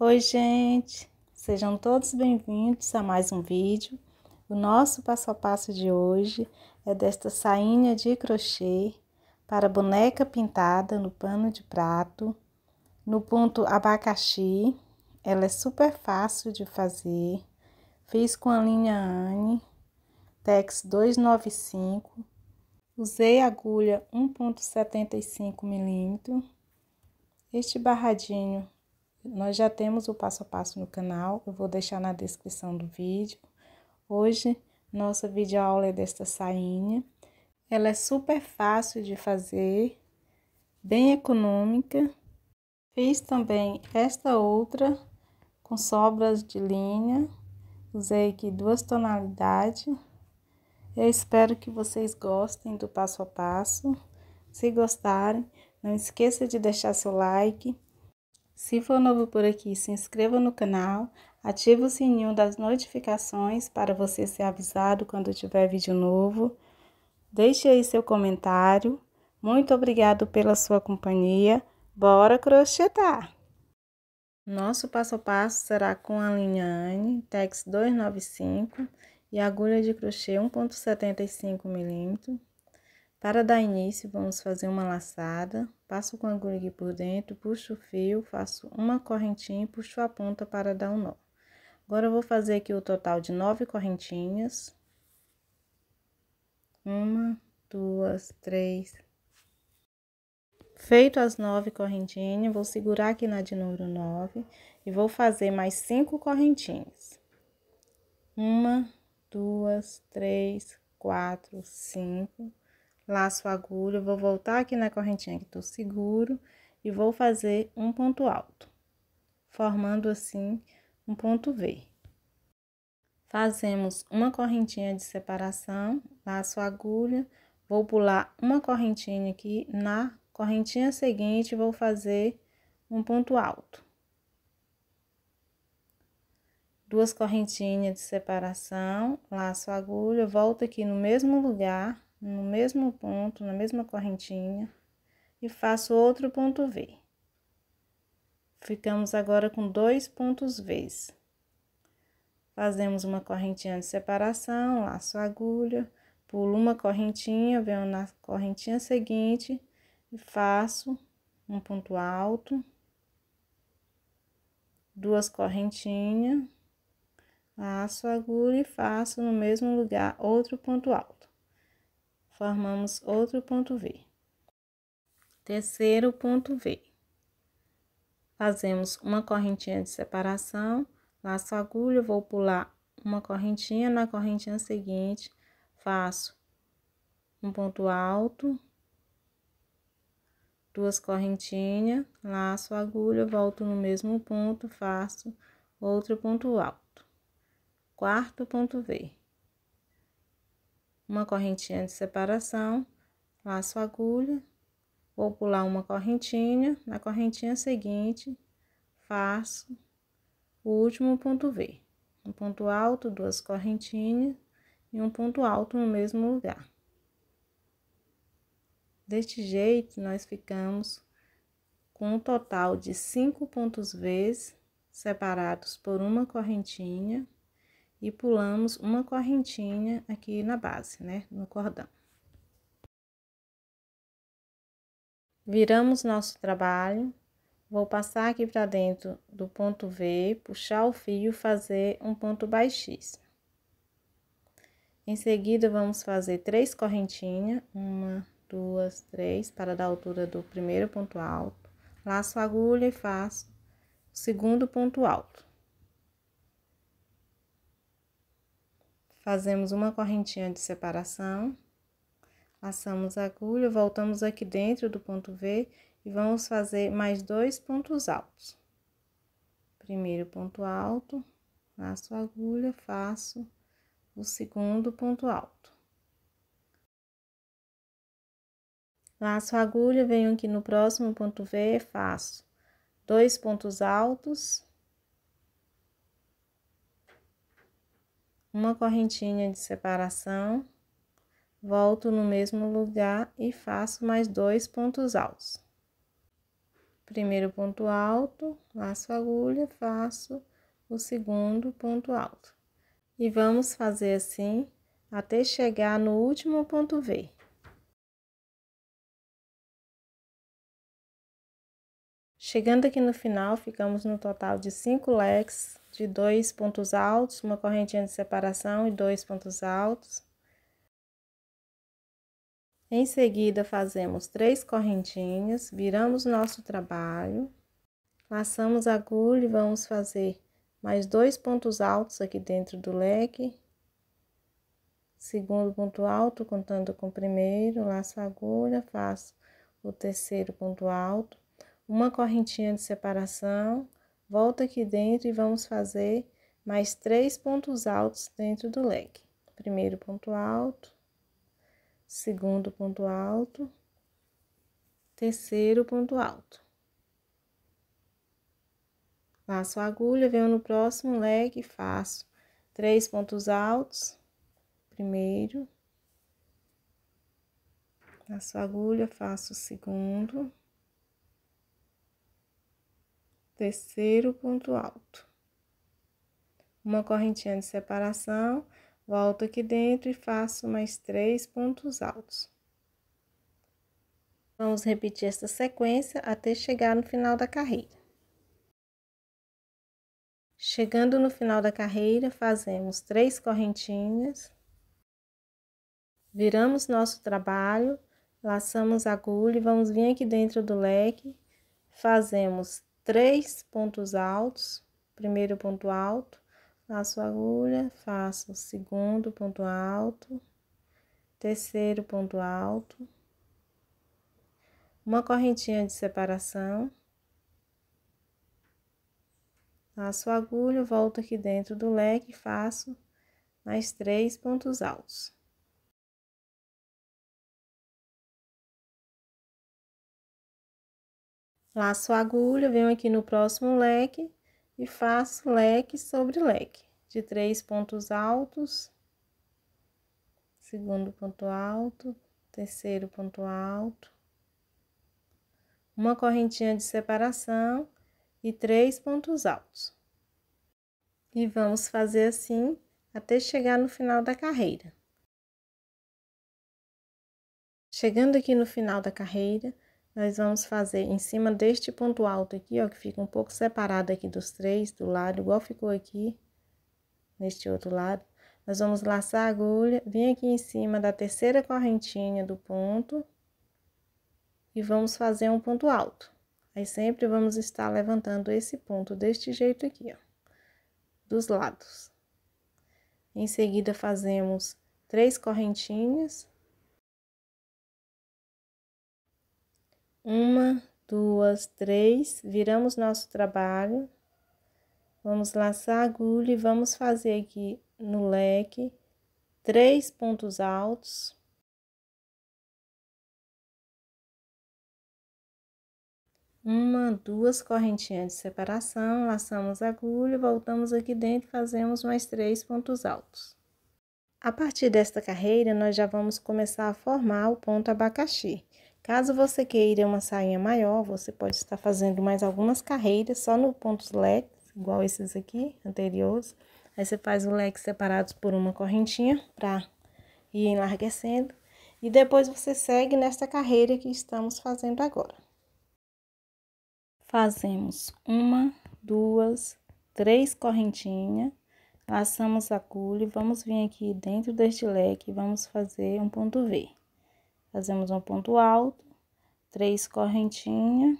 Oi, gente! Sejam todos bem-vindos a mais um vídeo. O nosso passo a passo de hoje é desta sainha de crochê para boneca pintada no pano de prato, no ponto abacaxi. Ela é super fácil de fazer. Fiz com a linha Anne, Tex 295. Usei agulha 1.75 milímetro. Este barradinho nós já temos o passo a passo no canal, eu vou deixar na descrição do vídeo. Hoje, nossa videoaula é desta sainha. Ela é super fácil de fazer, bem econômica. Fiz também esta outra com sobras de linha. Usei aqui duas tonalidades. Eu espero que vocês gostem do passo a passo. Se gostarem, não esqueça de deixar seu like se for novo por aqui, se inscreva no canal, ative o sininho das notificações para você ser avisado quando tiver vídeo novo. Deixe aí seu comentário. Muito obrigado pela sua companhia. Bora crochetar! Nosso passo a passo será com a linha Anne, Tex 295 e agulha de crochê 1.75 milímetros. Para dar início, vamos fazer uma laçada, passo com a agulha aqui por dentro, puxo o fio, faço uma correntinha e puxo a ponta para dar um nó. Agora, eu vou fazer aqui o total de nove correntinhas. Uma, duas, três. Feito as nove correntinhas, vou segurar aqui na de número nove e vou fazer mais cinco correntinhas. Uma, duas, três, quatro, cinco laço a agulha, vou voltar aqui na correntinha que estou seguro e vou fazer um ponto alto, formando assim um ponto V. Fazemos uma correntinha de separação, laço a agulha, vou pular uma correntinha aqui, na correntinha seguinte vou fazer um ponto alto. Duas correntinhas de separação, laço a agulha, volto aqui no mesmo lugar, no mesmo ponto, na mesma correntinha, e faço outro ponto V. Ficamos agora com dois pontos Vs. Fazemos uma correntinha de separação, laço agulha, pulo uma correntinha, venho na correntinha seguinte e faço um ponto alto, duas correntinhas, laço agulha e faço no mesmo lugar outro ponto alto formamos outro ponto V. Terceiro ponto V. Fazemos uma correntinha de separação, laço agulha, vou pular uma correntinha, na correntinha seguinte faço um ponto alto, duas correntinhas, laço agulha, volto no mesmo ponto, faço outro ponto alto. Quarto ponto V uma correntinha de separação, laço agulha, vou pular uma correntinha, na correntinha seguinte, faço o último ponto V. Um ponto alto, duas correntinhas e um ponto alto no mesmo lugar. Deste jeito, nós ficamos com um total de cinco pontos V separados por uma correntinha e pulamos uma correntinha aqui na base, né, no cordão. Viramos nosso trabalho, vou passar aqui para dentro do ponto V, puxar o fio, fazer um ponto baixíssimo. Em seguida, vamos fazer três correntinhas, uma, duas, três, para dar altura do primeiro ponto alto. Laço a agulha e faço o segundo ponto alto. Fazemos uma correntinha de separação, passamos a agulha, voltamos aqui dentro do ponto V e vamos fazer mais dois pontos altos. Primeiro ponto alto, laço a agulha, faço o segundo ponto alto. Laço a agulha, venho aqui no próximo ponto V, faço dois pontos altos uma correntinha de separação, volto no mesmo lugar e faço mais dois pontos altos. Primeiro ponto alto, laço agulha, faço o segundo ponto alto. E vamos fazer assim até chegar no último ponto V. Chegando aqui no final, ficamos no total de cinco legs de dois pontos altos, uma correntinha de separação e dois pontos altos. Em seguida, fazemos três correntinhas, viramos nosso trabalho, laçamos a agulha e vamos fazer mais dois pontos altos aqui dentro do leque. Segundo ponto alto, contando com o primeiro, laço a agulha, faço o terceiro ponto alto, uma correntinha de separação Volta aqui dentro e vamos fazer mais três pontos altos dentro do leque. Primeiro ponto alto, segundo ponto alto, terceiro ponto alto. Laço a agulha, venho no próximo leque e faço três pontos altos, primeiro, laço a agulha, faço o segundo, terceiro ponto alto. Uma correntinha de separação, volto aqui dentro e faço mais três pontos altos. Vamos repetir essa sequência até chegar no final da carreira. Chegando no final da carreira, fazemos três correntinhas, viramos nosso trabalho, laçamos a agulha e vamos vir aqui dentro do leque, fazemos três pontos altos, primeiro ponto alto, laço agulha, faço segundo ponto alto, terceiro ponto alto, uma correntinha de separação, laço agulha, volto aqui dentro do leque, faço mais três pontos altos. Laço a agulha, venho aqui no próximo leque e faço leque sobre leque, de três pontos altos, segundo ponto alto, terceiro ponto alto, uma correntinha de separação e três pontos altos. E vamos fazer assim até chegar no final da carreira. Chegando aqui no final da carreira, nós vamos fazer em cima deste ponto alto aqui, ó, que fica um pouco separado aqui dos três, do lado, igual ficou aqui, neste outro lado. Nós vamos laçar a agulha, vir aqui em cima da terceira correntinha do ponto e vamos fazer um ponto alto. Aí, sempre vamos estar levantando esse ponto deste jeito aqui, ó, dos lados. Em seguida, fazemos três correntinhas Uma, duas, três, viramos nosso trabalho. Vamos laçar a agulha e vamos fazer aqui no leque três pontos altos. Uma, duas correntinhas de separação, laçamos a agulha, voltamos aqui dentro e fazemos mais três pontos altos. A partir desta carreira, nós já vamos começar a formar o ponto abacaxi. Caso você queira uma sainha maior, você pode estar fazendo mais algumas carreiras só no ponto leque, igual esses aqui, anteriores. Aí você faz o leque separados por uma correntinha para ir enlarguecendo. E depois você segue nesta carreira que estamos fazendo agora. Fazemos uma, duas, três correntinhas, laçamos a agulha e vamos vir aqui dentro deste leque e vamos fazer um ponto V fazemos um ponto alto, três correntinhas,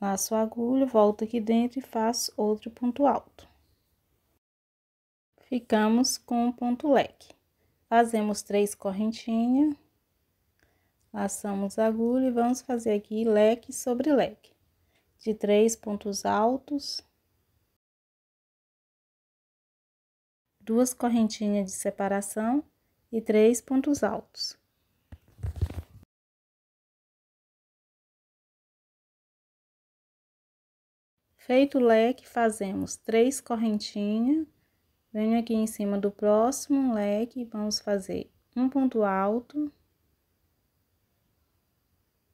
laço a agulha, volto aqui dentro e faço outro ponto alto. Ficamos com um ponto leque. Fazemos três correntinhas, laçamos a agulha e vamos fazer aqui leque sobre leque, de três pontos altos. Duas correntinhas de separação e três pontos altos. Feito o leque, fazemos três correntinhas, venho aqui em cima do próximo leque, vamos fazer um ponto alto,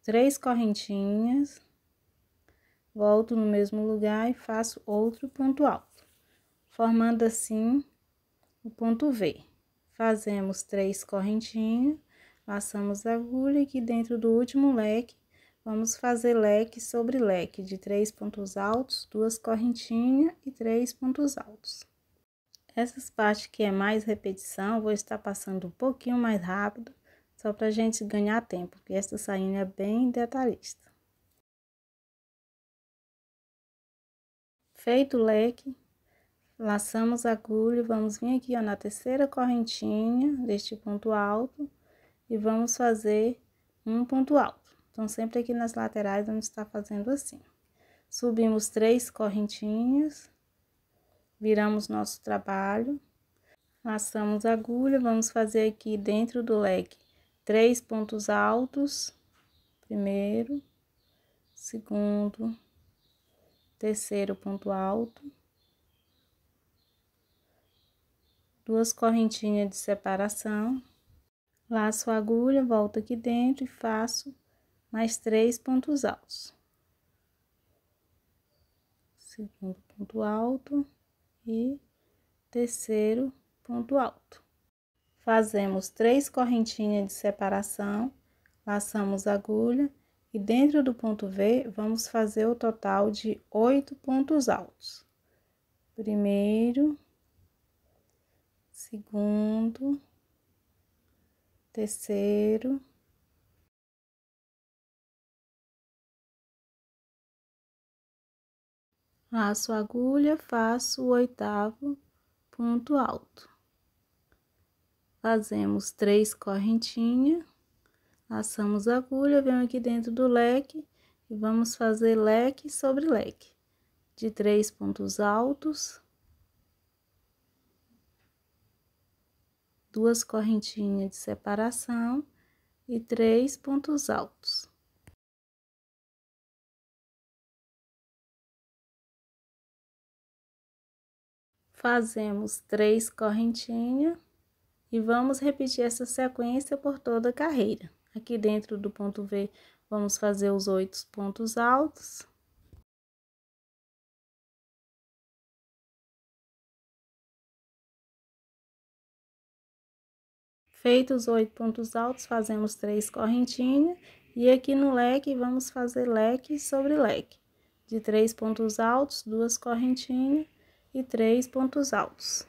três correntinhas, volto no mesmo lugar e faço outro ponto alto, formando assim o ponto V. Fazemos três correntinhas, passamos a agulha aqui dentro do último leque, Vamos fazer leque sobre leque de três pontos altos, duas correntinhas e três pontos altos. Essas partes que é mais repetição, vou estar passando um pouquinho mais rápido, só para a gente ganhar tempo, porque essa sainha é bem detalhista. Feito o leque, laçamos a agulha, vamos vir aqui ó, na terceira correntinha deste ponto alto e vamos fazer um ponto alto. Então, sempre aqui nas laterais, vamos estar fazendo assim. Subimos três correntinhas, viramos nosso trabalho, laçamos a agulha, vamos fazer aqui dentro do leque três pontos altos, primeiro, segundo, terceiro ponto alto, duas correntinhas de separação, laço a agulha, volto aqui dentro e faço mais três pontos altos. Segundo ponto alto e terceiro ponto alto. Fazemos três correntinhas de separação, laçamos a agulha e dentro do ponto V vamos fazer o total de oito pontos altos. Primeiro, segundo, terceiro, laço agulha, faço o oitavo ponto alto. Fazemos três correntinhas, laçamos agulha, venho aqui dentro do leque e vamos fazer leque sobre leque, de três pontos altos, duas correntinhas de separação e três pontos altos. fazemos três correntinhas e vamos repetir essa sequência por toda a carreira. Aqui dentro do ponto V, vamos fazer os oito pontos altos. Feitos os oito pontos altos, fazemos três correntinhas e aqui no leque, vamos fazer leque sobre leque. De três pontos altos, duas correntinhas e três pontos altos.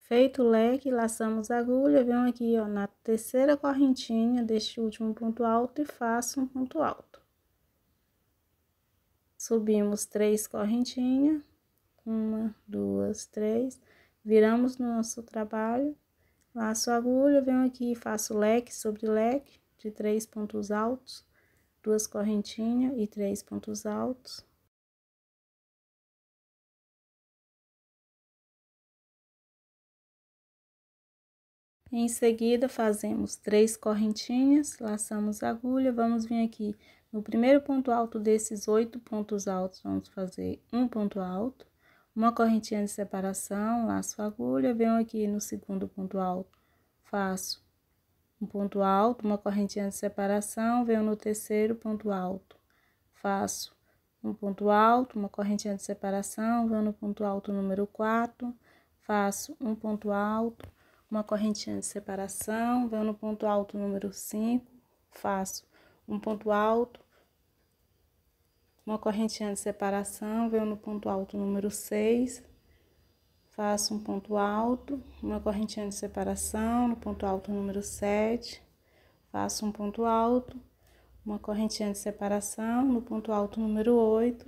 Feito o leque, laçamos a agulha, venho aqui ó, na terceira correntinha deste último ponto alto e faço um ponto alto. Subimos três correntinhas, uma, duas, três, viramos no nosso trabalho, laço a agulha, venho aqui e faço leque sobre leque de três pontos altos, duas correntinhas e três pontos altos. Em seguida, fazemos três correntinhas, laçamos a agulha, vamos vir aqui no primeiro ponto alto desses oito pontos altos, vamos fazer um ponto alto, uma correntinha de separação, laço a agulha, venho aqui no segundo ponto alto, faço um ponto alto, uma correntinha de separação, venho no terceiro ponto alto, faço um ponto alto, uma correntinha de separação, venho no ponto alto número quatro, faço um ponto alto, uma correntinha de separação, venho no ponto alto número 5, faço um ponto alto, uma correntinha de separação, venho no ponto alto número 6, faço um ponto alto, uma correntinha de separação, no ponto alto número 7, faço um ponto alto, uma correntinha de separação, no ponto alto número 8,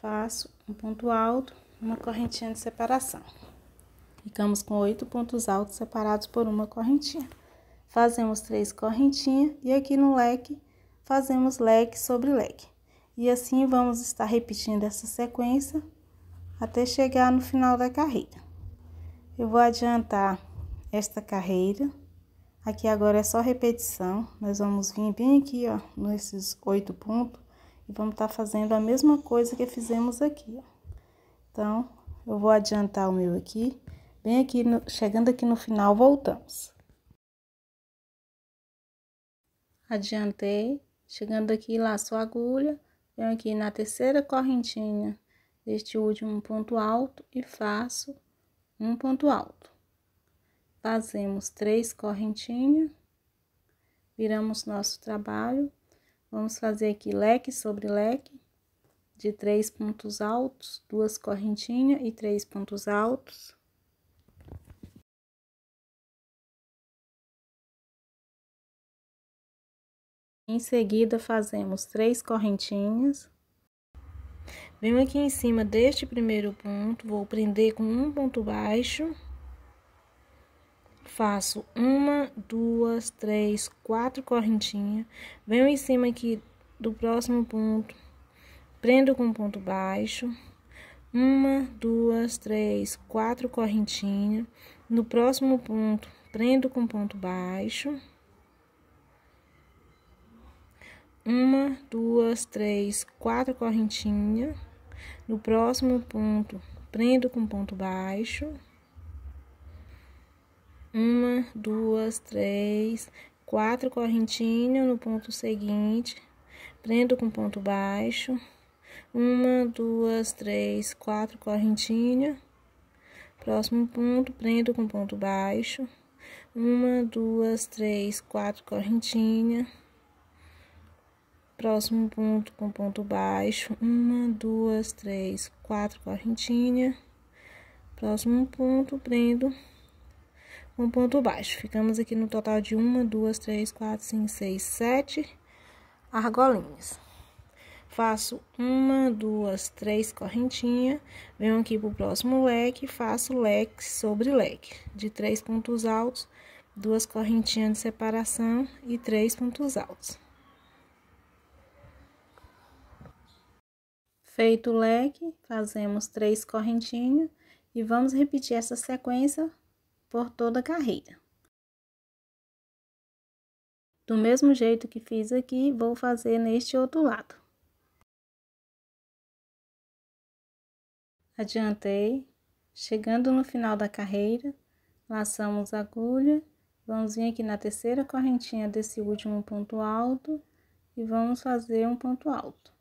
faço um ponto alto, uma correntinha de separação. Ficamos com oito pontos altos separados por uma correntinha. Fazemos três correntinhas e aqui no leque, fazemos leque sobre leque. E assim, vamos estar repetindo essa sequência até chegar no final da carreira. Eu vou adiantar esta carreira. Aqui agora é só repetição. Nós vamos vir bem aqui, ó, nesses oito pontos. E vamos estar tá fazendo a mesma coisa que fizemos aqui, ó. Então, eu vou adiantar o meu aqui Bem aqui, no, chegando aqui no final, voltamos. Adiantei, chegando aqui, laço a agulha, venho aqui na terceira correntinha deste último ponto alto e faço um ponto alto. Fazemos três correntinhas, viramos nosso trabalho, vamos fazer aqui leque sobre leque, de três pontos altos, duas correntinhas e três pontos altos. Em seguida, fazemos três correntinhas. Venho aqui em cima deste primeiro ponto, vou prender com um ponto baixo. Faço uma, duas, três, quatro correntinhas. Venho em cima aqui do próximo ponto, prendo com um ponto baixo. Uma, duas, três, quatro correntinhas. No próximo ponto, prendo com ponto baixo. uma, duas, três, quatro correntinhas. No próximo ponto, prendo com ponto baixo. Uma, duas, três, quatro correntinhas no ponto seguinte, prendo com ponto baixo. Uma, duas, três, quatro correntinhas. Próximo ponto, prendo com ponto baixo. Uma, duas, três, quatro correntinhas Próximo ponto com ponto baixo. Uma, duas, três, quatro correntinha. Próximo ponto, prendo um ponto baixo. Ficamos aqui no total de uma, duas, três, quatro, cinco, seis, sete argolinhas. Faço uma, duas, três correntinha, venho aqui pro próximo leque, faço leque sobre leque, de três pontos altos, duas correntinhas de separação e três pontos altos. Feito o leque, fazemos três correntinhas e vamos repetir essa sequência por toda a carreira. Do mesmo jeito que fiz aqui, vou fazer neste outro lado. Adiantei, chegando no final da carreira, laçamos a agulha, vamos vir aqui na terceira correntinha desse último ponto alto e vamos fazer um ponto alto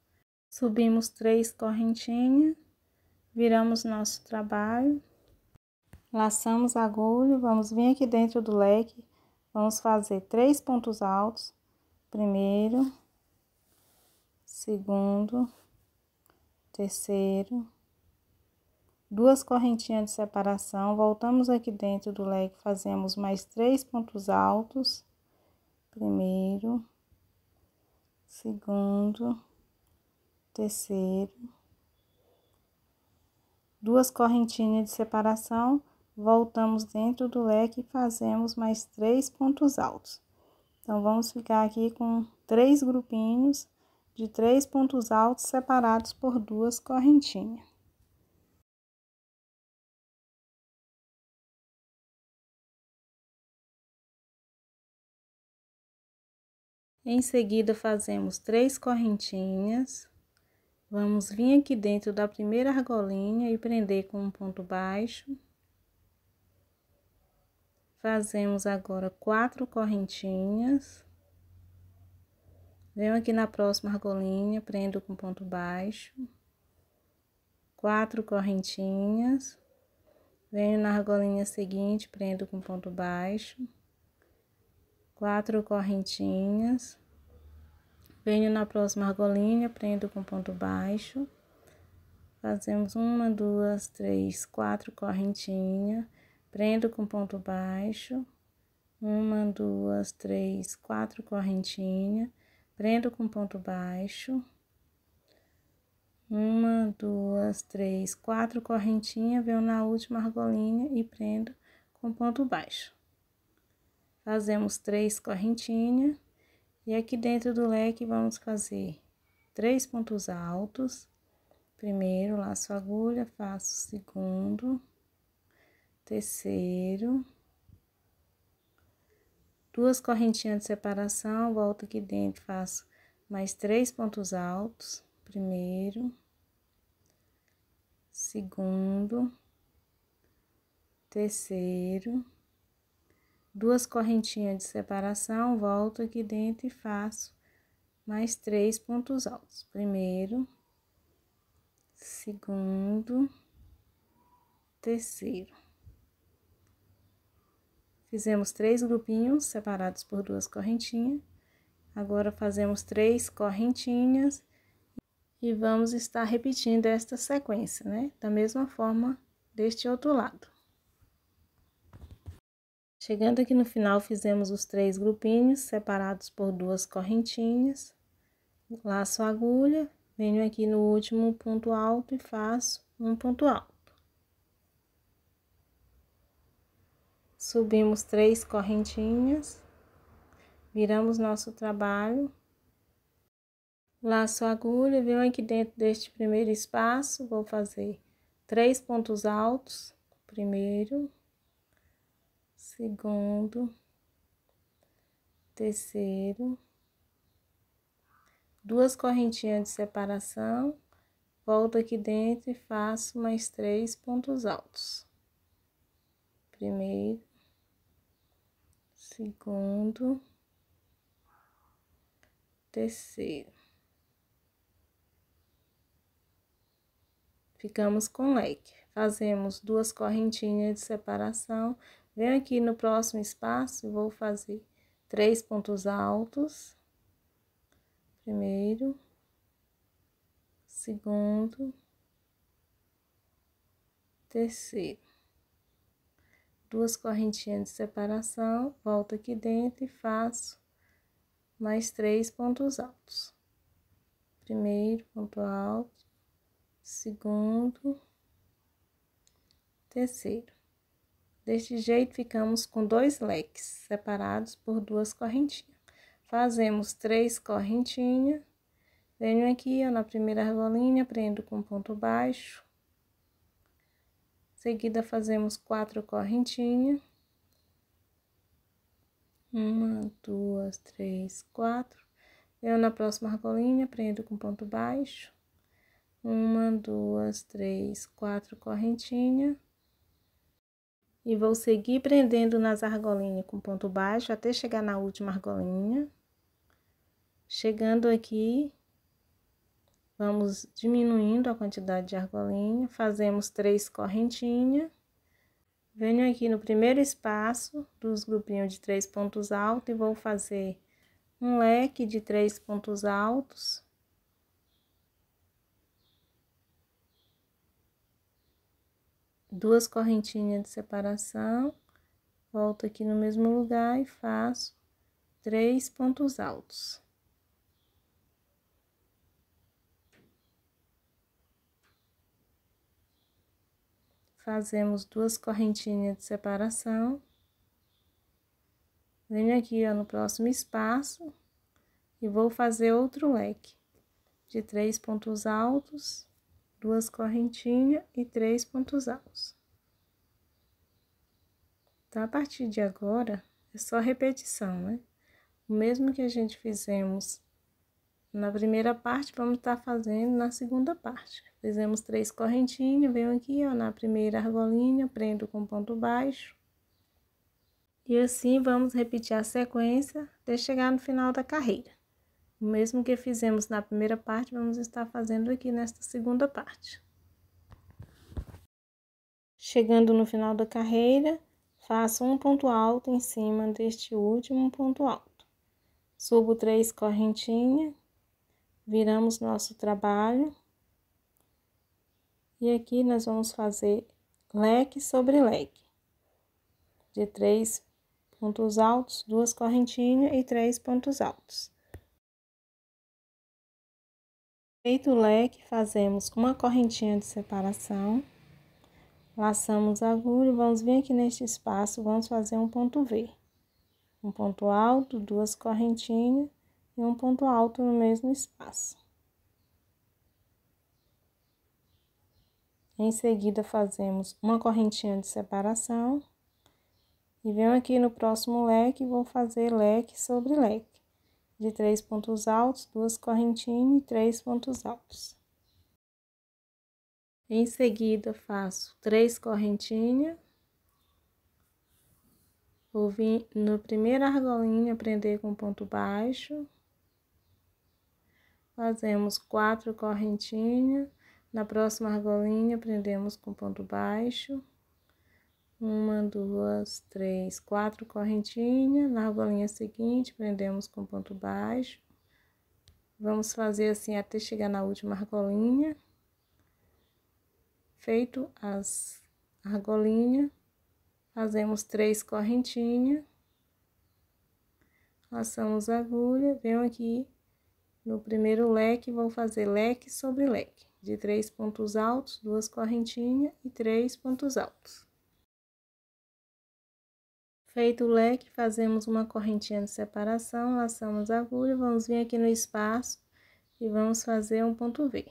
subimos três correntinhas, viramos nosso trabalho, laçamos a agulha, vamos vir aqui dentro do leque, vamos fazer três pontos altos, primeiro, segundo, terceiro, duas correntinhas de separação, voltamos aqui dentro do leque, fazemos mais três pontos altos, primeiro, segundo, terceiro, duas correntinhas de separação, voltamos dentro do leque e fazemos mais três pontos altos. Então, vamos ficar aqui com três grupinhos de três pontos altos separados por duas correntinhas. Em seguida, fazemos três correntinhas. Vamos vir aqui dentro da primeira argolinha e prender com um ponto baixo. Fazemos agora quatro correntinhas. Venho aqui na próxima argolinha, prendo com ponto baixo. Quatro correntinhas. Venho na argolinha seguinte, prendo com ponto baixo. Quatro correntinhas Venho na próxima argolinha, prendo com ponto baixo. Fazemos uma, duas, três, quatro correntinhas. Prendo com ponto baixo. Uma, duas, três, quatro correntinhas. Prendo com ponto baixo. Uma, duas, três, quatro correntinhas, venho na última argolinha e prendo com ponto baixo. Fazemos três correntinhas. E aqui dentro do leque, vamos fazer três pontos altos. Primeiro, laço agulha, faço segundo, terceiro. Duas correntinhas de separação, volto aqui dentro, faço mais três pontos altos. Primeiro, segundo, terceiro duas correntinhas de separação, volto aqui dentro e faço mais três pontos altos. Primeiro, segundo, terceiro. Fizemos três grupinhos separados por duas correntinhas. Agora, fazemos três correntinhas e vamos estar repetindo esta sequência, né? Da mesma forma deste outro lado. Chegando aqui no final, fizemos os três grupinhos separados por duas correntinhas. Laço a agulha, venho aqui no último ponto alto e faço um ponto alto. Subimos três correntinhas, viramos nosso trabalho. Laço a agulha, venho aqui dentro deste primeiro espaço, vou fazer três pontos altos, primeiro segundo, terceiro, duas correntinhas de separação, volto aqui dentro e faço mais três pontos altos. Primeiro, segundo, terceiro. Ficamos com leque. Fazemos duas correntinhas de separação, Venho aqui no próximo espaço, e vou fazer três pontos altos. Primeiro, segundo, terceiro. Duas correntinhas de separação, volto aqui dentro e faço mais três pontos altos. Primeiro ponto alto, segundo, terceiro. Deste jeito, ficamos com dois leques separados por duas correntinhas. Fazemos três correntinhas. Venho aqui, ó, na primeira argolinha, prendo com ponto baixo. Seguida, fazemos quatro correntinhas. Uma, duas, três, quatro. Venho na próxima argolinha, prendo com ponto baixo. Uma, duas, três, quatro correntinhas. E vou seguir prendendo nas argolinhas com ponto baixo até chegar na última argolinha. Chegando aqui, vamos diminuindo a quantidade de argolinha, fazemos três correntinhas. Venho aqui no primeiro espaço dos grupinhos de três pontos altos e vou fazer um leque de três pontos altos. duas correntinhas de separação, volto aqui no mesmo lugar e faço três pontos altos. Fazemos duas correntinhas de separação. Venho aqui, ó, no próximo espaço e vou fazer outro leque de três pontos altos duas correntinhas e três pontos altos. Tá? A partir de agora, é só repetição, né? O mesmo que a gente fizemos na primeira parte, vamos estar tá fazendo na segunda parte. Fizemos três correntinhas, venho aqui, ó, na primeira argolinha, prendo com ponto baixo. E assim, vamos repetir a sequência até chegar no final da carreira. O mesmo que fizemos na primeira parte, vamos estar fazendo aqui nesta segunda parte. Chegando no final da carreira, faço um ponto alto em cima deste último ponto alto. Subo três correntinhas, viramos nosso trabalho. E aqui nós vamos fazer leque sobre leque. De três pontos altos, duas correntinhas e três pontos altos. Feito o leque, fazemos uma correntinha de separação, laçamos a agulha, vamos vir aqui neste espaço, vamos fazer um ponto V. Um ponto alto, duas correntinhas e um ponto alto no mesmo espaço. Em seguida, fazemos uma correntinha de separação. E venho aqui no próximo leque e vou fazer leque sobre leque de três pontos altos, duas correntinhas e três pontos altos. Em seguida, faço três correntinhas. Vou vir no primeiro argolinha, prender com ponto baixo. Fazemos quatro correntinhas. Na próxima argolinha, prendemos com ponto baixo. Uma, duas, três, quatro correntinhas, na argolinha seguinte, prendemos com ponto baixo. Vamos fazer assim até chegar na última argolinha. Feito as argolinhas, fazemos três correntinhas. Laçamos a agulha, venho aqui no primeiro leque, vou fazer leque sobre leque, de três pontos altos, duas correntinhas e três pontos altos. Feito o leque, fazemos uma correntinha de separação, laçamos a agulha, vamos vir aqui no espaço e vamos fazer um ponto V.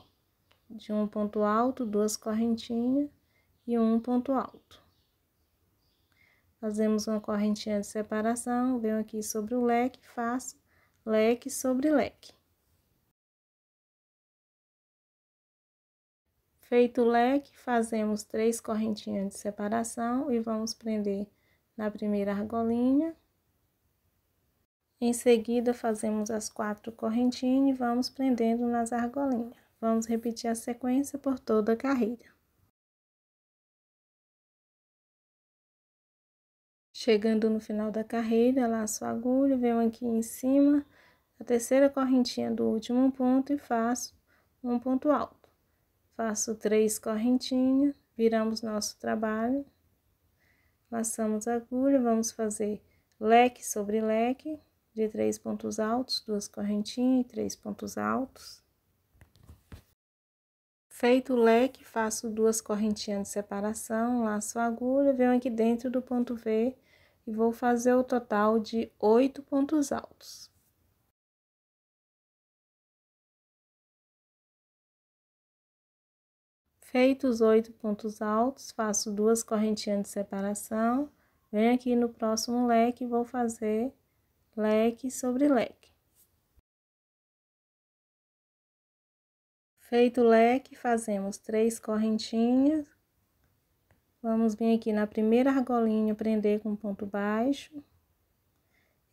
De um ponto alto, duas correntinhas e um ponto alto. Fazemos uma correntinha de separação, venho aqui sobre o leque, faço leque sobre leque. Feito o leque, fazemos três correntinhas de separação e vamos prender na primeira argolinha. Em seguida, fazemos as quatro correntinhas e vamos prendendo nas argolinhas. Vamos repetir a sequência por toda a carreira. Chegando no final da carreira, laço a agulha, venho aqui em cima da terceira correntinha do último ponto e faço um ponto alto. Faço três correntinhas, viramos nosso trabalho. Laçamos a agulha, vamos fazer leque sobre leque, de três pontos altos, duas correntinhas e três pontos altos. Feito o leque, faço duas correntinhas de separação, laço a agulha, venho aqui dentro do ponto V e vou fazer o total de oito pontos altos. Feito os oito pontos altos, faço duas correntinhas de separação, venho aqui no próximo leque e vou fazer leque sobre leque. Feito o leque, fazemos três correntinhas. Vamos vir aqui na primeira argolinha, prender com ponto baixo.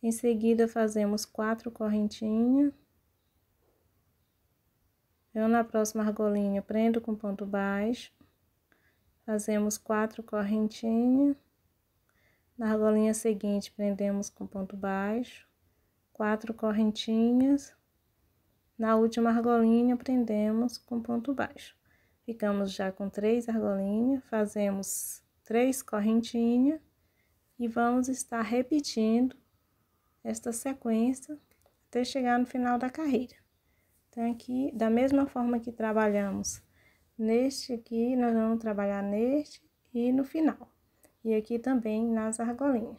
Em seguida, fazemos quatro correntinhas. Eu, na próxima argolinha, prendo com ponto baixo, fazemos quatro correntinhas. Na argolinha seguinte, prendemos com ponto baixo, quatro correntinhas. Na última argolinha, prendemos com ponto baixo. Ficamos já com três argolinhas, fazemos três correntinhas e vamos estar repetindo esta sequência até chegar no final da carreira. Então, aqui, da mesma forma que trabalhamos neste aqui, nós vamos trabalhar neste e no final. E aqui também nas argolinhas.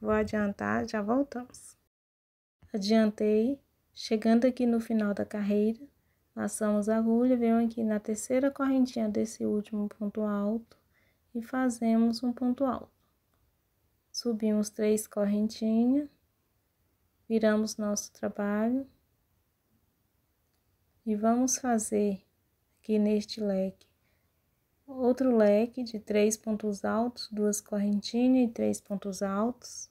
Vou adiantar, já voltamos. Adiantei, chegando aqui no final da carreira, laçamos a agulha, venho aqui na terceira correntinha desse último ponto alto e fazemos um ponto alto. Subimos três correntinhas, viramos nosso trabalho e vamos fazer aqui neste leque outro leque de três pontos altos, duas correntinhas e três pontos altos.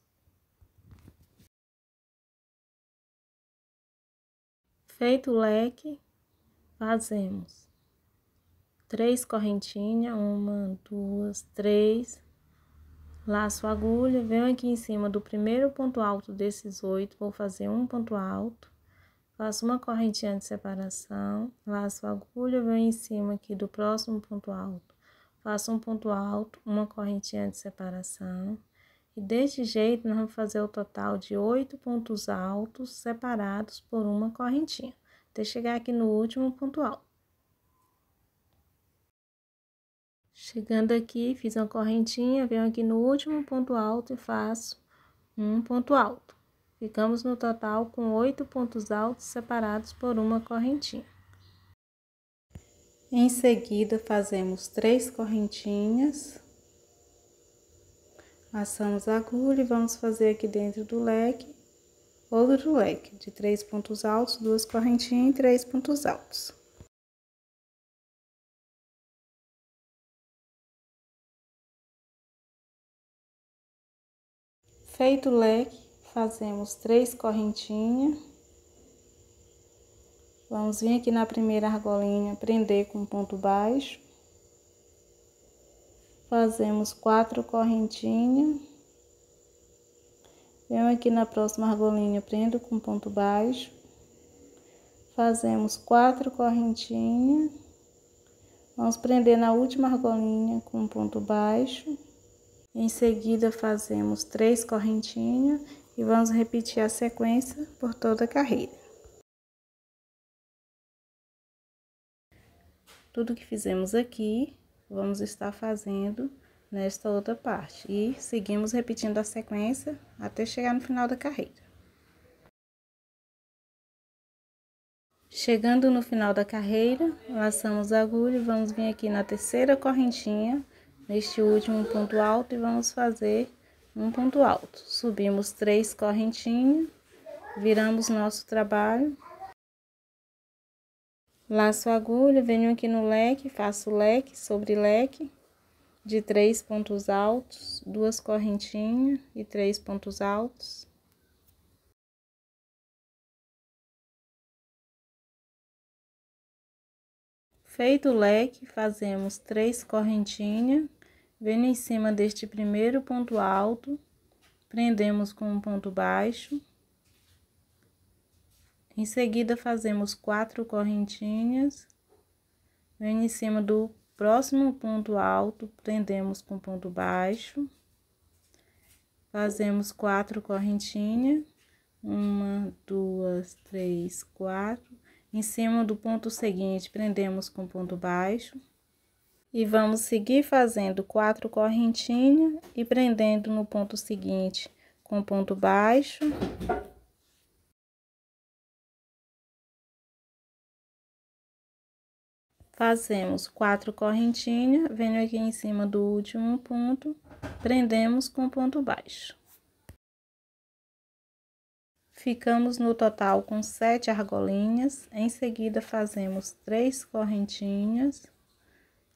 Feito o leque, fazemos três correntinhas, uma, duas, três, laço agulha, venho aqui em cima do primeiro ponto alto desses oito, vou fazer um ponto alto, Faço uma correntinha de separação, laço a agulha, venho em cima aqui do próximo ponto alto. Faço um ponto alto, uma correntinha de separação. E deste jeito, nós vamos fazer o total de oito pontos altos separados por uma correntinha, até chegar aqui no último ponto alto. Chegando aqui, fiz uma correntinha, venho aqui no último ponto alto e faço um ponto alto. Ficamos no total com oito pontos altos separados por uma correntinha. Em seguida, fazemos três correntinhas. Passamos a agulha e vamos fazer aqui dentro do leque, outro leque de três pontos altos, duas correntinhas e três pontos altos. Feito o leque, Fazemos três correntinhas. Vamos vir aqui na primeira argolinha, prender com ponto baixo. Fazemos quatro correntinhas. Venho aqui na próxima argolinha, prendo com ponto baixo. Fazemos quatro correntinhas. Vamos prender na última argolinha com ponto baixo. Em seguida, fazemos três correntinhas e vamos repetir a sequência por toda a carreira. Tudo que fizemos aqui, vamos estar fazendo nesta outra parte. E seguimos repetindo a sequência até chegar no final da carreira. Chegando no final da carreira, laçamos a agulha e vamos vir aqui na terceira correntinha, neste último ponto alto, e vamos fazer um ponto alto. Subimos três correntinhas, viramos nosso trabalho. Laço agulha, venho aqui no leque, faço leque sobre leque de três pontos altos, duas correntinhas e três pontos altos. Feito o leque, fazemos três correntinhas Vendo em cima deste primeiro ponto alto, prendemos com um ponto baixo. Em seguida, fazemos quatro correntinhas. Vendo em cima do próximo ponto alto, prendemos com ponto baixo. Fazemos quatro correntinhas. Uma, duas, três, quatro. Em cima do ponto seguinte, prendemos com ponto baixo. E vamos seguir fazendo quatro correntinhas e prendendo no ponto seguinte com ponto baixo. Fazemos quatro correntinhas, venho aqui em cima do último ponto, prendemos com ponto baixo. Ficamos no total com sete argolinhas, em seguida fazemos três correntinhas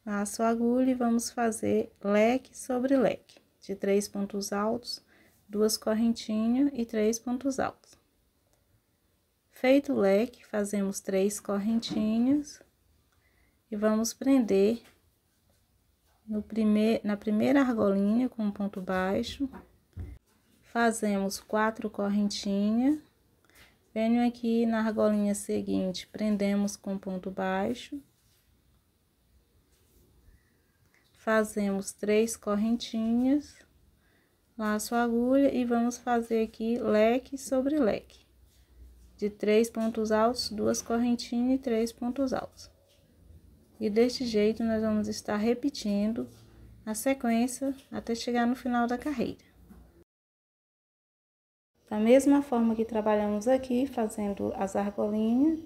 a agulha e vamos fazer leque sobre leque, de três pontos altos, duas correntinhas e três pontos altos. Feito o leque, fazemos três correntinhas e vamos prender no primeiro na primeira argolinha com um ponto baixo, fazemos quatro correntinhas, venho aqui na argolinha seguinte, prendemos com ponto baixo fazemos três correntinhas, laço agulha e vamos fazer aqui leque sobre leque. De três pontos altos, duas correntinhas e três pontos altos. E deste jeito, nós vamos estar repetindo a sequência até chegar no final da carreira. Da mesma forma que trabalhamos aqui, fazendo as argolinhas,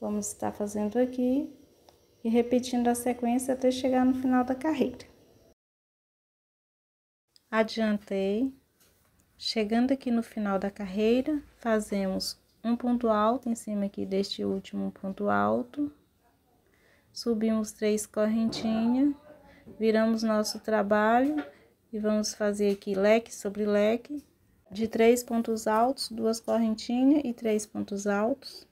vamos estar fazendo aqui e repetindo a sequência até chegar no final da carreira. Adiantei. Chegando aqui no final da carreira, fazemos um ponto alto em cima aqui deste último ponto alto. Subimos três correntinhas, viramos nosso trabalho e vamos fazer aqui leque sobre leque, de três pontos altos, duas correntinhas e três pontos altos.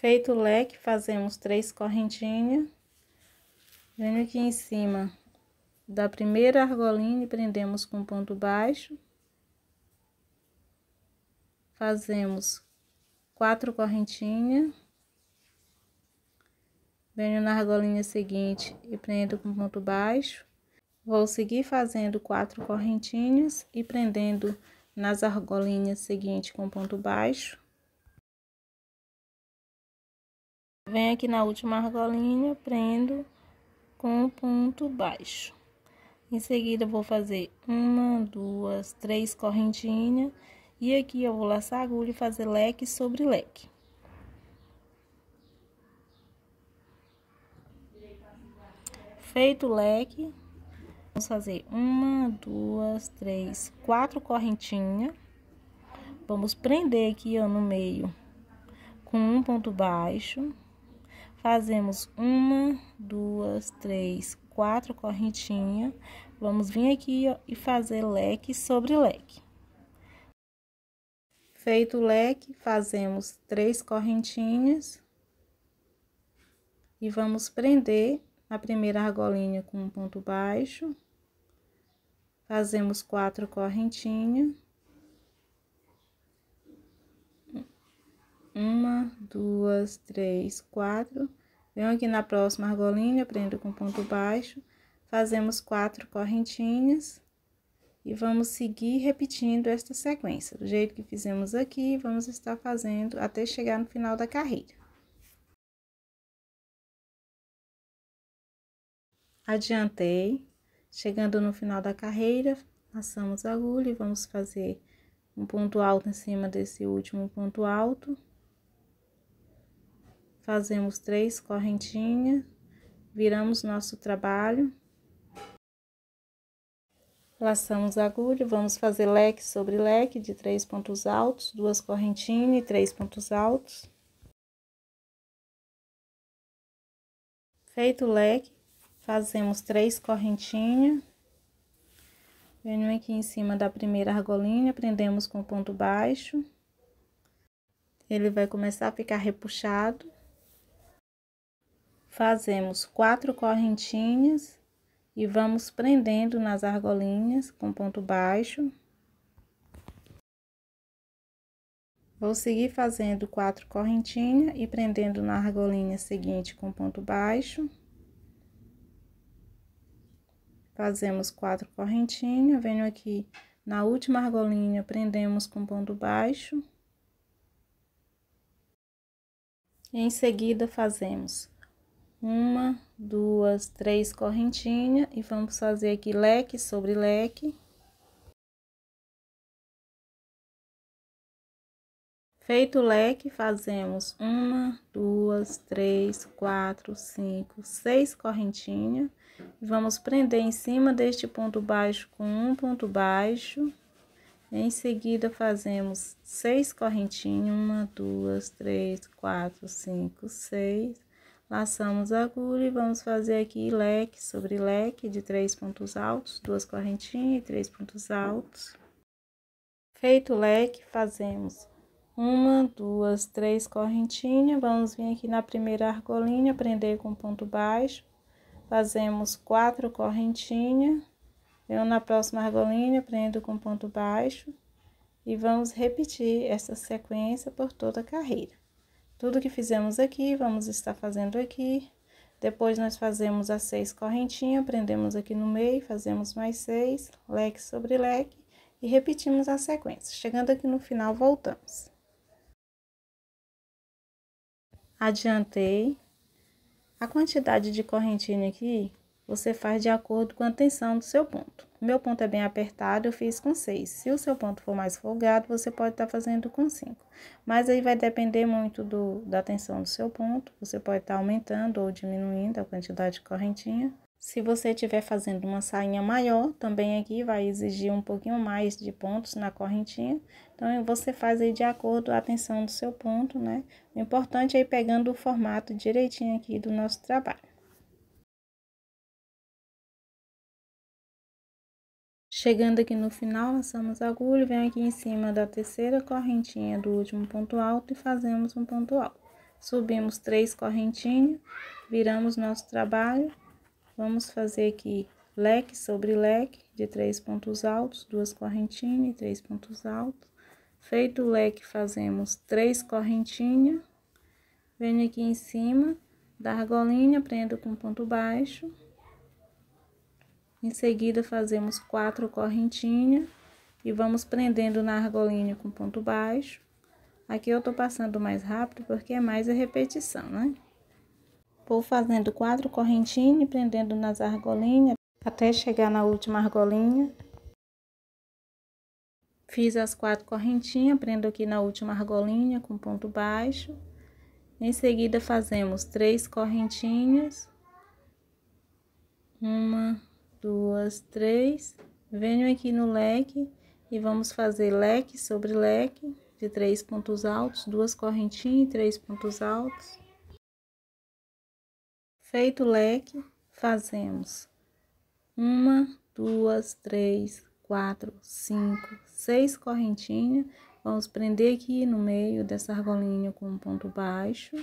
Feito o leque, fazemos três correntinhas. Venho aqui em cima da primeira argolinha e prendemos com ponto baixo. Fazemos quatro correntinhas. Venho na argolinha seguinte e prendo com ponto baixo. Vou seguir fazendo quatro correntinhas e prendendo nas argolinhas seguinte com ponto baixo. Venho aqui na última argolinha, prendo com um ponto baixo. Em seguida, vou fazer uma, duas, três correntinhas. E aqui eu vou laçar a agulha e fazer leque sobre leque. Feito o leque, vamos fazer uma, duas, três, quatro correntinhas. Vamos prender aqui, ó, no meio com um ponto baixo. Fazemos uma, duas, três, quatro correntinhas. Vamos vir aqui ó, e fazer leque sobre leque. Feito o leque, fazemos três correntinhas. E vamos prender a primeira argolinha com um ponto baixo. Fazemos quatro correntinhas. Uma, duas, três, quatro. Venho aqui na próxima argolinha, prendo com ponto baixo. Fazemos quatro correntinhas. E vamos seguir repetindo esta sequência. Do jeito que fizemos aqui, vamos estar fazendo até chegar no final da carreira. Adiantei. Chegando no final da carreira, passamos a agulha e vamos fazer um ponto alto em cima desse último ponto alto fazemos três correntinhas, viramos nosso trabalho, laçamos a agulha, vamos fazer leque sobre leque de três pontos altos, duas correntinhas e três pontos altos. Feito o leque, fazemos três correntinhas, venho aqui em cima da primeira argolinha, prendemos com ponto baixo, ele vai começar a ficar repuxado. Fazemos quatro correntinhas e vamos prendendo nas argolinhas com ponto baixo. Vou seguir fazendo quatro correntinhas e prendendo na argolinha seguinte com ponto baixo. Fazemos quatro correntinhas, venho aqui na última argolinha, prendemos com ponto baixo. Em seguida, fazemos uma, duas, três correntinhas e vamos fazer aqui leque sobre leque. Feito o leque, fazemos uma, duas, três, quatro, cinco, seis correntinhas. E vamos prender em cima deste ponto baixo com um ponto baixo. Em seguida, fazemos seis correntinhas, uma, duas, três, quatro, cinco, seis. Laçamos a agulha e vamos fazer aqui leque sobre leque de três pontos altos, duas correntinhas e três pontos altos. Feito o leque, fazemos uma, duas, três correntinhas. Vamos vir aqui na primeira argolinha, prender com ponto baixo. Fazemos quatro correntinhas. Eu na próxima argolinha, prendo com ponto baixo. E vamos repetir essa sequência por toda a carreira. Tudo que fizemos aqui, vamos estar fazendo aqui. Depois, nós fazemos as seis correntinhas, prendemos aqui no meio, fazemos mais seis, leque sobre leque, e repetimos a sequência. Chegando aqui no final, voltamos. Adiantei. A quantidade de correntinha aqui, você faz de acordo com a tensão do seu ponto meu ponto é bem apertado, eu fiz com seis. Se o seu ponto for mais folgado, você pode estar tá fazendo com cinco. Mas aí vai depender muito do, da tensão do seu ponto. Você pode estar tá aumentando ou diminuindo a quantidade de correntinha. Se você estiver fazendo uma sainha maior, também aqui vai exigir um pouquinho mais de pontos na correntinha. Então, você faz aí de acordo a tensão do seu ponto, né? O importante é ir pegando o formato direitinho aqui do nosso trabalho. Chegando aqui no final, lançamos a agulha, vem aqui em cima da terceira correntinha do último ponto alto e fazemos um ponto alto. Subimos três correntinhas, viramos nosso trabalho, vamos fazer aqui leque sobre leque de três pontos altos, duas correntinhas e três pontos altos. Feito o leque, fazemos três correntinhas, venho aqui em cima da argolinha, prendo com ponto baixo, em seguida, fazemos quatro correntinhas e vamos prendendo na argolinha com ponto baixo. Aqui eu tô passando mais rápido porque é mais a repetição, né? Vou fazendo quatro correntinhas e prendendo nas argolinhas até chegar na última argolinha. Fiz as quatro correntinhas, prendo aqui na última argolinha com ponto baixo. Em seguida, fazemos três correntinhas. Uma, duas, três. Venho aqui no leque e vamos fazer leque sobre leque de três pontos altos, duas correntinhas e três pontos altos. Feito o leque, fazemos uma, duas, três, quatro, cinco, seis correntinhas. Vamos prender aqui no meio dessa argolinha com um ponto baixo.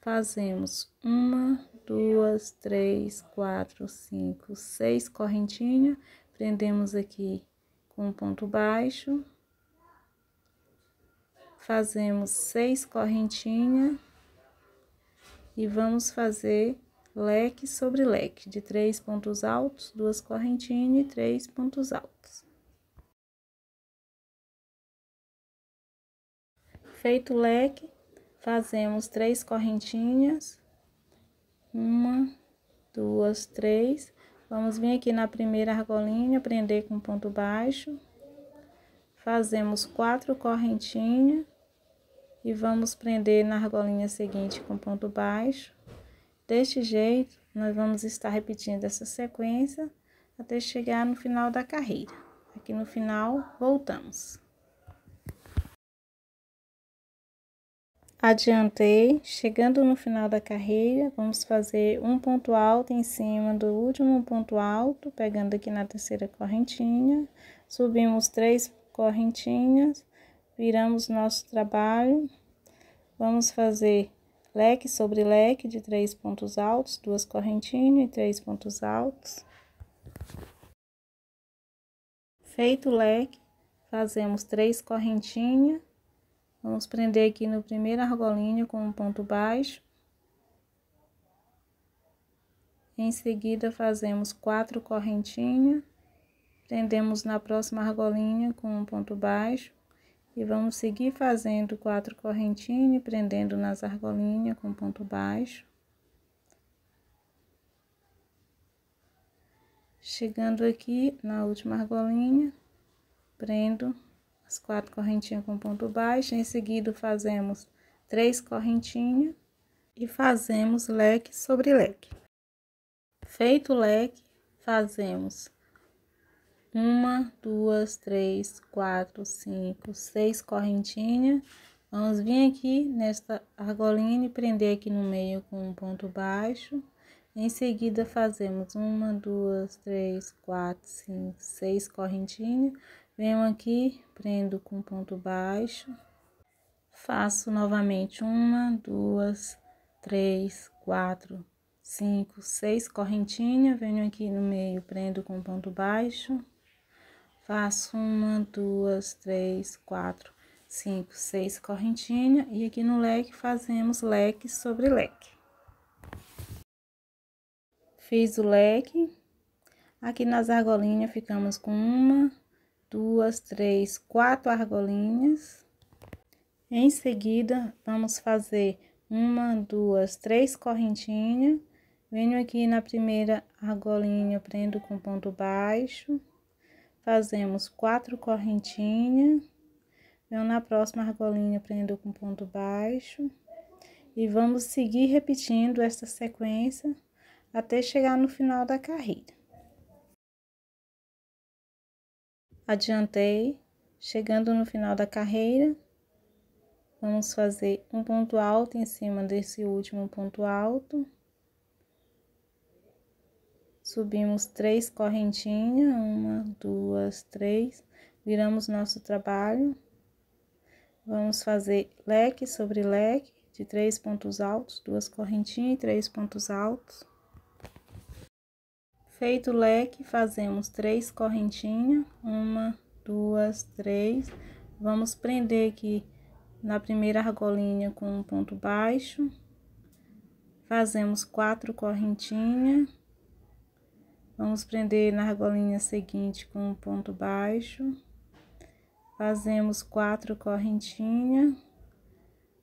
Fazemos uma, duas, três, quatro, cinco, seis correntinhas. Prendemos aqui com um ponto baixo. Fazemos seis correntinhas. E vamos fazer leque sobre leque, de três pontos altos, duas correntinhas e três pontos altos. Feito o leque, fazemos três correntinhas uma, duas, três. Vamos vir aqui na primeira argolinha, prender com ponto baixo. Fazemos quatro correntinhas. E vamos prender na argolinha seguinte com ponto baixo. Deste jeito, nós vamos estar repetindo essa sequência até chegar no final da carreira. Aqui no final, voltamos. Adiantei, chegando no final da carreira, vamos fazer um ponto alto em cima do último ponto alto, pegando aqui na terceira correntinha, subimos três correntinhas, viramos nosso trabalho, vamos fazer leque sobre leque de três pontos altos, duas correntinhas e três pontos altos. Feito o leque, fazemos três correntinhas Vamos prender aqui no primeiro argolinho com um ponto baixo. Em seguida, fazemos quatro correntinhas, prendemos na próxima argolinha com um ponto baixo. E vamos seguir fazendo quatro correntinhas, prendendo nas argolinhas com ponto baixo. Chegando aqui na última argolinha, prendo as quatro correntinhas com ponto baixo, em seguida fazemos três correntinhas e fazemos leque sobre leque. Feito o leque, fazemos uma, duas, três, quatro, cinco, seis correntinhas. Vamos vir aqui nesta argolinha e prender aqui no meio com um ponto baixo. Em seguida, fazemos uma, duas, três, quatro, cinco, seis correntinhas venho aqui, prendo com ponto baixo, faço novamente uma, duas, três, quatro, cinco, seis correntinhas, venho aqui no meio, prendo com ponto baixo, faço uma, duas, três, quatro, cinco, seis correntinhas, e aqui no leque fazemos leque sobre leque. Fiz o leque, aqui nas argolinhas ficamos com uma, duas, três, quatro argolinhas. Em seguida, vamos fazer uma, duas, três correntinhas. Venho aqui na primeira argolinha, prendo com ponto baixo. Fazemos quatro correntinhas. Venho na próxima argolinha, prendo com ponto baixo. E vamos seguir repetindo esta sequência até chegar no final da carreira. adiantei, chegando no final da carreira, vamos fazer um ponto alto em cima desse último ponto alto. Subimos três correntinhas, uma, duas, três, viramos nosso trabalho. Vamos fazer leque sobre leque de três pontos altos, duas correntinhas e três pontos altos. Feito o leque, fazemos três correntinhas, uma, duas, três. Vamos prender aqui na primeira argolinha com um ponto baixo. Fazemos quatro correntinhas. Vamos prender na argolinha seguinte com um ponto baixo. Fazemos quatro correntinhas.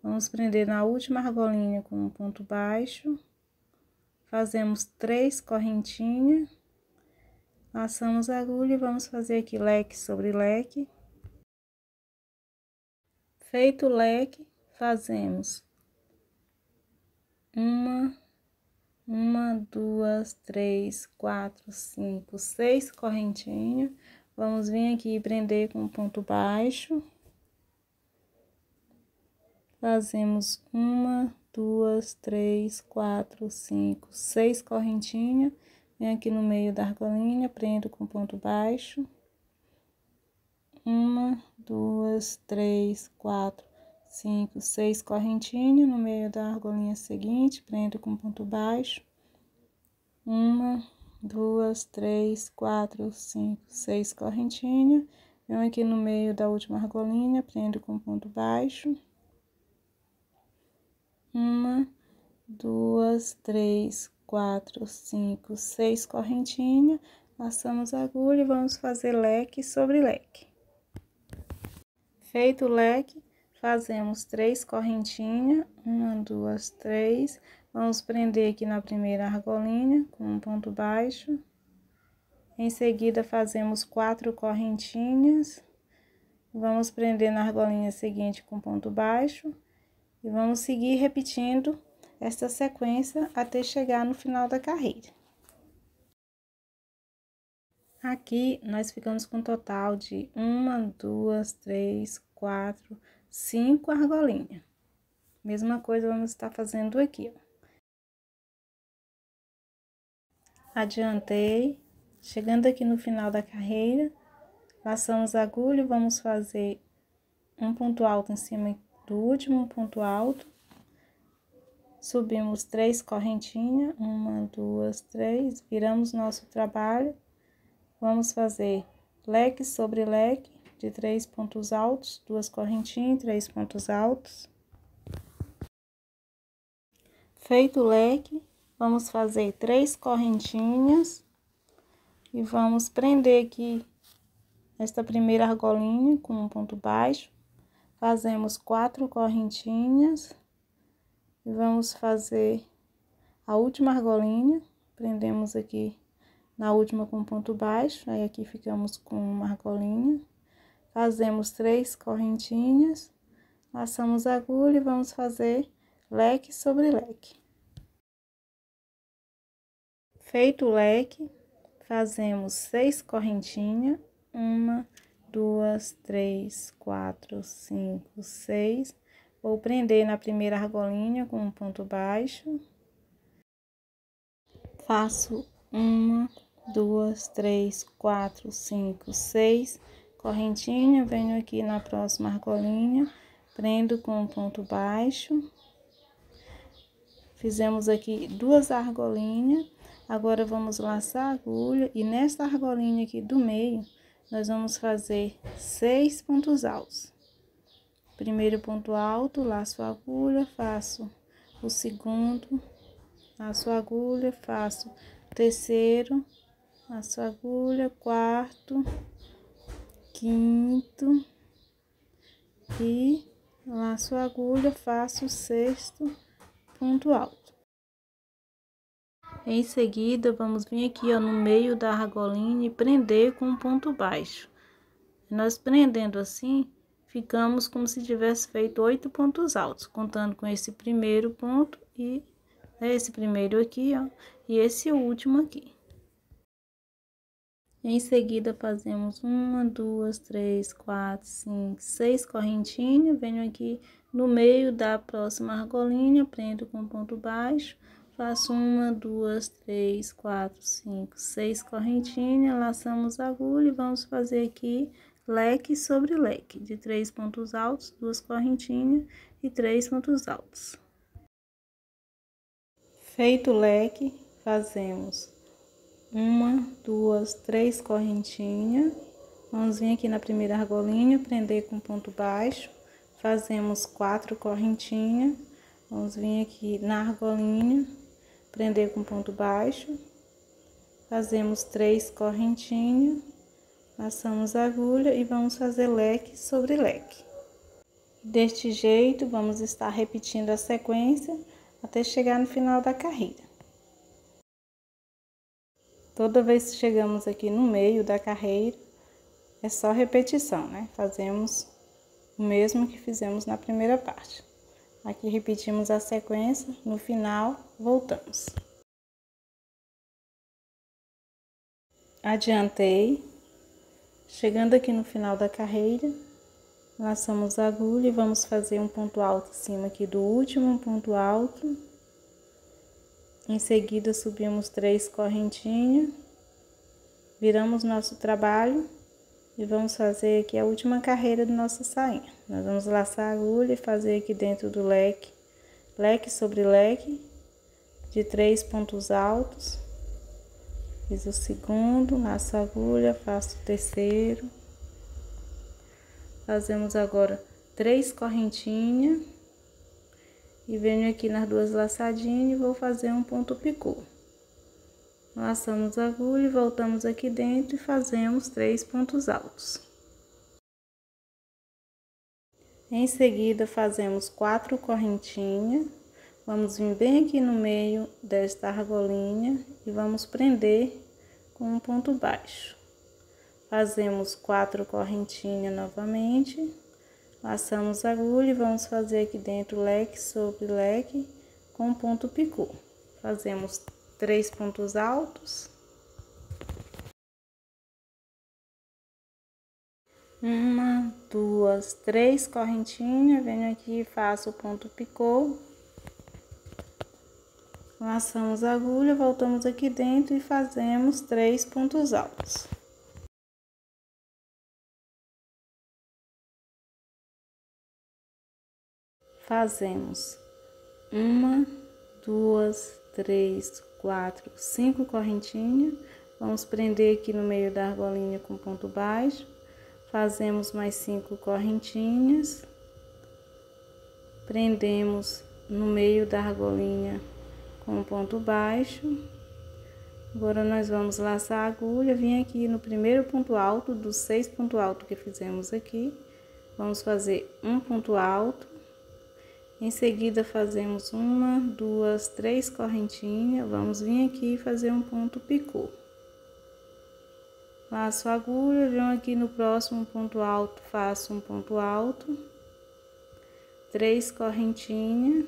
Vamos prender na última argolinha com um ponto baixo Fazemos três correntinhas, laçamos a agulha e vamos fazer aqui leque sobre leque. Feito o leque, fazemos uma, uma, duas, três, quatro, cinco, seis correntinhas. Vamos vir aqui e prender com ponto baixo. Fazemos uma, duas, três, quatro, cinco, seis correntinhas. Venho aqui no meio da argolinha, prendo com ponto baixo. Uma, duas, três, quatro, cinco, seis correntinhas. No meio da argolinha seguinte, prendo com ponto baixo. Uma, duas, três, quatro, cinco, seis correntinhas. Venho aqui no meio da última argolinha, prendo com ponto baixo uma, duas, três, quatro, cinco, seis correntinhas, laçamos a agulha e vamos fazer leque sobre leque. Feito o leque, fazemos três correntinhas, uma, duas, três, vamos prender aqui na primeira argolinha com um ponto baixo. Em seguida, fazemos quatro correntinhas, vamos prender na argolinha seguinte com ponto baixo e vamos seguir repetindo esta sequência até chegar no final da carreira. Aqui, nós ficamos com um total de uma, duas, três, quatro, cinco argolinhas. Mesma coisa vamos estar fazendo aqui, ó. Adiantei, chegando aqui no final da carreira, laçamos a agulha e vamos fazer um ponto alto em cima do último ponto alto, subimos três correntinhas, uma, duas, três, viramos nosso trabalho, vamos fazer leque sobre leque de três pontos altos, duas correntinhas, três pontos altos. Feito o leque, vamos fazer três correntinhas e vamos prender aqui esta primeira argolinha com um ponto baixo, Fazemos quatro correntinhas e vamos fazer a última argolinha. Prendemos aqui na última com ponto baixo, aí aqui ficamos com uma argolinha. Fazemos três correntinhas, laçamos a agulha e vamos fazer leque sobre leque. Feito o leque, fazemos seis correntinhas, uma, duas, três, quatro, cinco, seis. Vou prender na primeira argolinha com um ponto baixo. Faço uma, duas, três, quatro, cinco, seis. Correntinha, venho aqui na próxima argolinha, prendo com um ponto baixo. Fizemos aqui duas argolinhas. Agora, vamos laçar a agulha e nessa argolinha aqui do meio, nós vamos fazer seis pontos altos. Primeiro ponto alto, laço agulha, faço o segundo, laço agulha, faço terceiro, laço agulha, quarto, quinto e laço agulha, faço sexto ponto alto. Em seguida, vamos vir aqui, ó, no meio da argolinha e prender com um ponto baixo. Nós prendendo assim, ficamos como se tivesse feito oito pontos altos, contando com esse primeiro ponto e né, esse primeiro aqui, ó, e esse último aqui. Em seguida, fazemos uma, duas, três, quatro, cinco, seis correntinhas. Venho aqui no meio da próxima argolinha, prendo com ponto baixo Faço uma, duas, três, quatro, cinco, seis correntinhas, laçamos a agulha e vamos fazer aqui leque sobre leque, de três pontos altos, duas correntinhas e três pontos altos. Feito o leque, fazemos uma, duas, três correntinhas. Vamos vir aqui na primeira argolinha, prender com ponto baixo, fazemos quatro correntinhas. Vamos vir aqui na argolinha, prender com ponto baixo, fazemos três correntinhas, passamos a agulha e vamos fazer leque sobre leque. Deste jeito, vamos estar repetindo a sequência até chegar no final da carreira. Toda vez que chegamos aqui no meio da carreira, é só repetição, né? Fazemos o mesmo que fizemos na primeira parte. Aqui repetimos a sequência, no final voltamos. Adiantei, chegando aqui no final da carreira, laçamos a agulha e vamos fazer um ponto alto em cima aqui do último, ponto alto. Em seguida, subimos três correntinhas, viramos nosso trabalho e vamos fazer aqui a última carreira do nosso sainha. Nós vamos laçar a agulha e fazer aqui dentro do leque, leque sobre leque, de três pontos altos. Fiz o segundo, laço a agulha, faço o terceiro. Fazemos agora três correntinhas. E venho aqui nas duas laçadinhas e vou fazer um ponto picô. Laçamos a agulha, voltamos aqui dentro e fazemos três pontos altos. Em seguida, fazemos quatro correntinhas. Vamos vir bem aqui no meio desta argolinha e vamos prender com um ponto baixo. Fazemos quatro correntinhas novamente. Laçamos a agulha e vamos fazer aqui dentro leque sobre leque com ponto picô. Fazemos três pontos altos. Uma, duas, três correntinhas. Venho aqui e faço o ponto picô. Laçamos a agulha, voltamos aqui dentro e fazemos três pontos altos. Fazemos uma, duas, três, quatro, cinco correntinhas. Vamos prender aqui no meio da argolinha com ponto baixo fazemos mais cinco correntinhas, prendemos no meio da argolinha com um ponto baixo. Agora, nós vamos laçar a agulha, vim aqui no primeiro ponto alto, dos seis ponto alto que fizemos aqui, vamos fazer um ponto alto, em seguida, fazemos uma, duas, três correntinhas, vamos vir aqui e fazer um ponto picô laço agulha, venho aqui no próximo ponto alto, faço um ponto alto, três correntinhas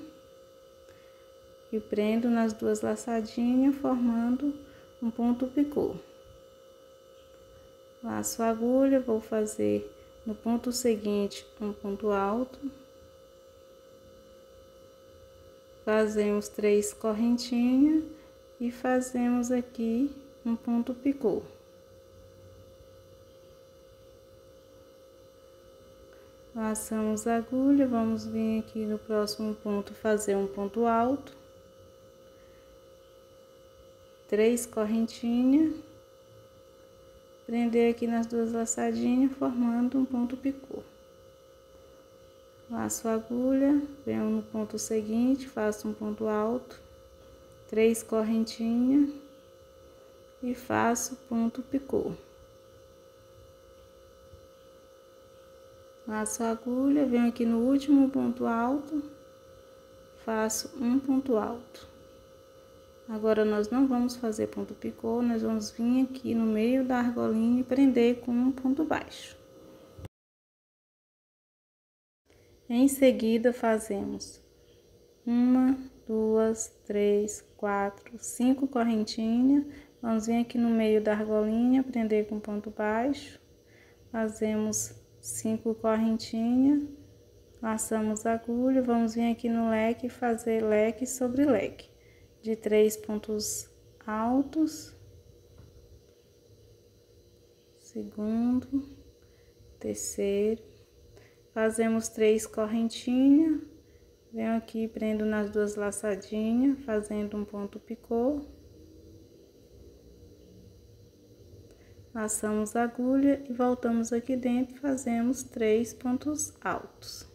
e prendo nas duas laçadinhas, formando um ponto picô. Laço agulha, vou fazer no ponto seguinte um ponto alto, fazemos três correntinhas e fazemos aqui um ponto picô. passamos a agulha, vamos vir aqui no próximo ponto fazer um ponto alto. Três correntinhas. Prender aqui nas duas laçadinhas, formando um ponto picô. Laço a agulha, venho no ponto seguinte, faço um ponto alto. Três correntinhas. E faço ponto picô. Laço a agulha, venho aqui no último ponto alto, faço um ponto alto. Agora, nós não vamos fazer ponto picô, nós vamos vir aqui no meio da argolinha e prender com um ponto baixo. Em seguida, fazemos uma, duas, três, quatro, cinco correntinhas. Vamos vir aqui no meio da argolinha, prender com ponto baixo. Fazemos cinco correntinhas, laçamos a agulha, vamos vir aqui no leque e fazer leque sobre leque, de três pontos altos, segundo, terceiro, fazemos três correntinhas, venho aqui, prendo nas duas laçadinhas, fazendo um ponto picô, laçamos a agulha e voltamos aqui dentro fazemos três pontos altos.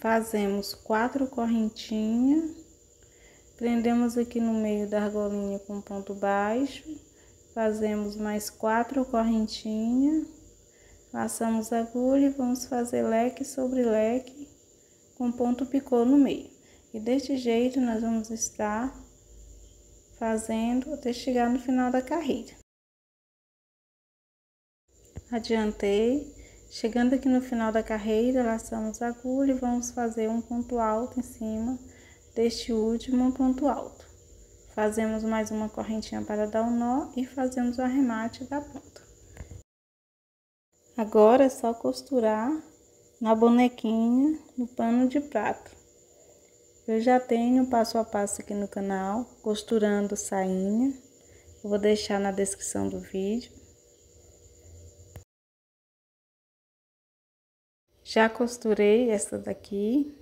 Fazemos quatro correntinhas, prendemos aqui no meio da argolinha com ponto baixo, fazemos mais quatro correntinhas, laçamos a agulha e vamos fazer leque sobre leque com ponto picô no meio. E deste jeito nós vamos estar fazendo até chegar no final da carreira. Adiantei, chegando aqui no final da carreira, laçamos a agulha e vamos fazer um ponto alto em cima deste último ponto alto. Fazemos mais uma correntinha para dar o um nó e fazemos o arremate da ponta. Agora é só costurar na bonequinha no pano de prato. Eu já tenho passo a passo aqui no canal, costurando sainha. Eu vou deixar na descrição do vídeo. Já costurei essa daqui.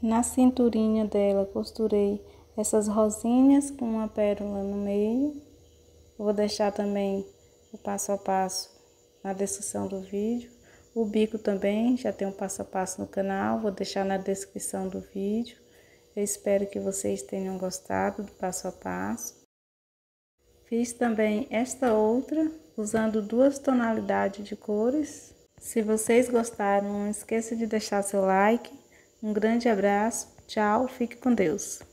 Na cinturinha dela, costurei essas rosinhas com uma pérola no meio. Eu vou deixar também o passo a passo na descrição do vídeo. O bico também já tem um passo a passo no canal, vou deixar na descrição do vídeo. Eu espero que vocês tenham gostado do passo a passo. Fiz também esta outra, usando duas tonalidades de cores. Se vocês gostaram, não esqueça de deixar seu like. Um grande abraço, tchau, fique com Deus.